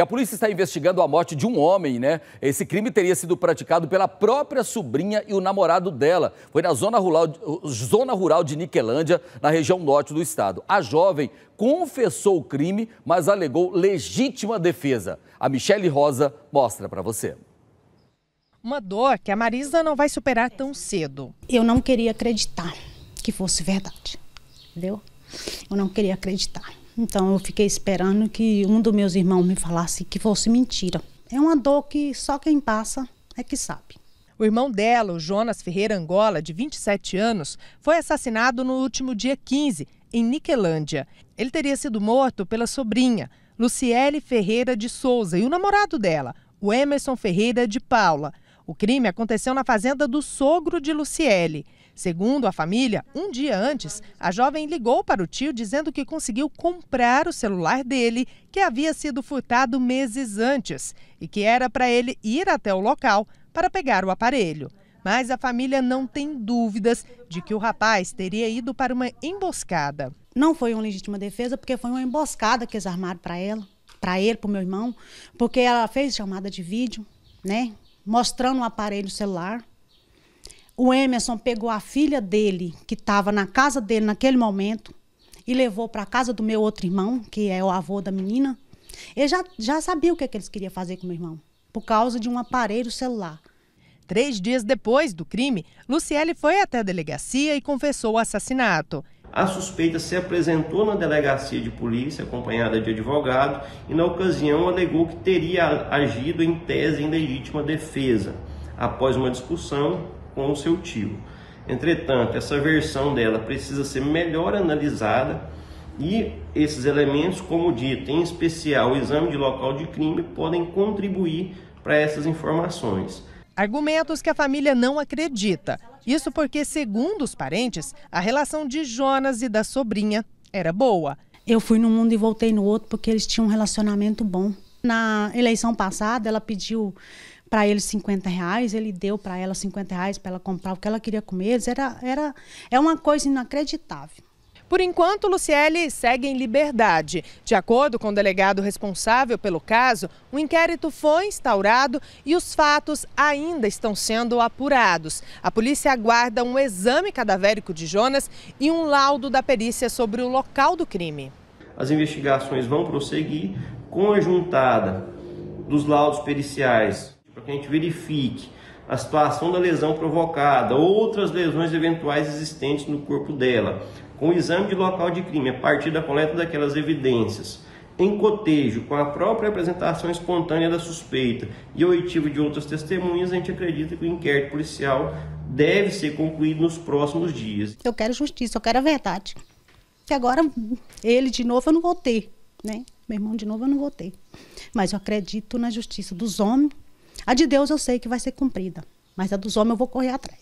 A polícia está investigando a morte de um homem, né? Esse crime teria sido praticado pela própria sobrinha e o namorado dela. Foi na zona rural, zona rural de Niquelândia, na região norte do estado. A jovem confessou o crime, mas alegou legítima defesa. A Michele Rosa mostra para você. Uma dor que a Marisa não vai superar tão cedo. Eu não queria acreditar que fosse verdade, entendeu? Eu não queria acreditar. Então eu fiquei esperando que um dos meus irmãos me falasse que fosse mentira. É uma dor que só quem passa é que sabe. O irmão dela, o Jonas Ferreira Angola, de 27 anos, foi assassinado no último dia 15, em Niquelândia. Ele teria sido morto pela sobrinha, Luciele Ferreira de Souza, e o namorado dela, o Emerson Ferreira de Paula, o crime aconteceu na fazenda do sogro de Luciele. Segundo a família, um dia antes, a jovem ligou para o tio dizendo que conseguiu comprar o celular dele, que havia sido furtado meses antes, e que era para ele ir até o local para pegar o aparelho. Mas a família não tem dúvidas de que o rapaz teria ido para uma emboscada. Não foi uma legítima defesa, porque foi uma emboscada que eles armaram para ela, para ele, para o meu irmão, porque ela fez chamada de vídeo, né? mostrando um aparelho celular. O Emerson pegou a filha dele, que estava na casa dele naquele momento, e levou para a casa do meu outro irmão, que é o avô da menina. Ele já, já sabia o que, é que eles queriam fazer com meu irmão, por causa de um aparelho celular. Três dias depois do crime, Luciele foi até a delegacia e confessou o assassinato a suspeita se apresentou na delegacia de polícia, acompanhada de advogado, e na ocasião alegou que teria agido em tese em legítima defesa, após uma discussão com o seu tio. Entretanto, essa versão dela precisa ser melhor analisada e esses elementos, como dito, em especial o exame de local de crime, podem contribuir para essas informações. Argumentos que a família não acredita. Isso porque, segundo os parentes, a relação de Jonas e da sobrinha era boa. Eu fui num mundo e voltei no outro porque eles tinham um relacionamento bom. Na eleição passada, ela pediu para ele 50 reais, ele deu para ela 50 reais para ela comprar o que ela queria comer. Era, era, é uma coisa inacreditável. Por enquanto, Luciele segue em liberdade. De acordo com o delegado responsável pelo caso, o um inquérito foi instaurado e os fatos ainda estão sendo apurados. A polícia aguarda um exame cadavérico de Jonas e um laudo da perícia sobre o local do crime. As investigações vão prosseguir com a juntada dos laudos periciais, para que a gente verifique a situação da lesão provocada, outras lesões eventuais existentes no corpo dela, com o exame de local de crime a partir da coleta daquelas evidências, em cotejo com a própria apresentação espontânea da suspeita e oitivo de outras testemunhas, a gente acredita que o inquérito policial deve ser concluído nos próximos dias. Eu quero justiça, eu quero a verdade. Que agora ele de novo eu não vou ter, né? Meu irmão de novo eu não vou ter. Mas eu acredito na justiça dos homens. A de Deus eu sei que vai ser cumprida, mas a dos homens eu vou correr atrás.